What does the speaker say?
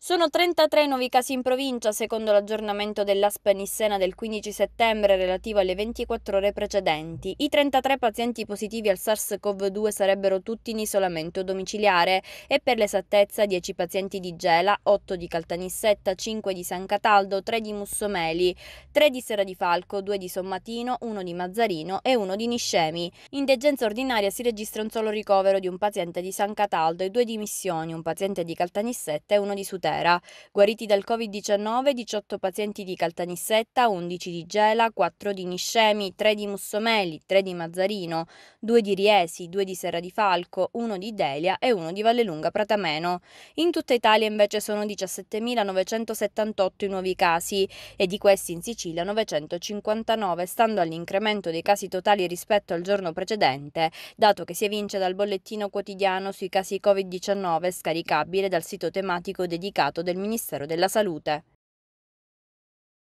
Sono 33 nuovi casi in provincia, secondo l'aggiornamento dell'ASP Nissena del 15 settembre relativo alle 24 ore precedenti. I 33 pazienti positivi al SARS-CoV-2 sarebbero tutti in isolamento domiciliare e per l'esattezza 10 pazienti di Gela, 8 di Caltanissetta, 5 di San Cataldo, 3 di Mussomeli, 3 di Sera di Falco, 2 di Sommatino, 1 di Mazzarino e 1 di Niscemi. In degenza ordinaria si registra un solo ricovero di un paziente di San Cataldo e 2 di Missioni, un paziente di Caltanissetta e uno di Sutera intera. Guariti dal Covid-19 18 pazienti di Caltanissetta, 11 di Gela, 4 di Niscemi, 3 di Mussomeli, 3 di Mazzarino, 2 di Riesi, 2 di Serra di Falco, 1 di Delia e 1 di Vallelunga Pratameno. In tutta Italia invece sono 17.978 i nuovi casi e di questi in Sicilia 959, stando all'incremento dei casi totali rispetto al giorno precedente, dato che si evince dal bollettino quotidiano sui casi Covid-19 scaricabile dal sito tematico dedicato certificato del Ministero della Salute.